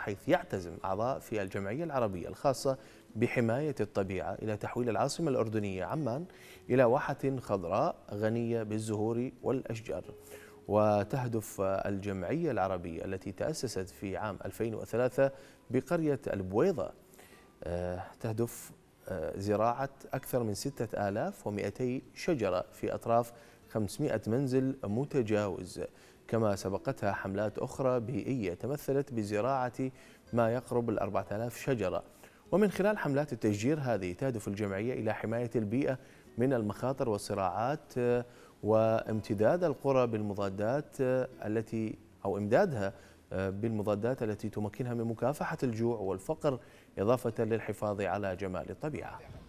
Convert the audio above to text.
حيث يعتزم أعضاء في الجمعية العربية الخاصة بحماية الطبيعة إلى تحويل العاصمة الأردنية عمان إلى واحة خضراء غنية بالزهور والأشجار وتهدف الجمعية العربية التي تأسست في عام 2003 بقرية البويضة آه، تهدف آه، زراعة أكثر من 6200 شجرة في أطراف 500 منزل متجاوز كما سبقتها حملات أخرى بيئية تمثلت بزراعة ما يقرب ال 4000 شجرة ومن خلال حملات التشجير هذه تهدف الجمعية إلى حماية البيئة من المخاطر والصراعات آه، وامتداد القرى بالمضادات آه، التي أو إمدادها آه، بالمضادات التي تمكنها من مكافحة الجوع والفقر إضافة للحفاظ على جمال الطبيعة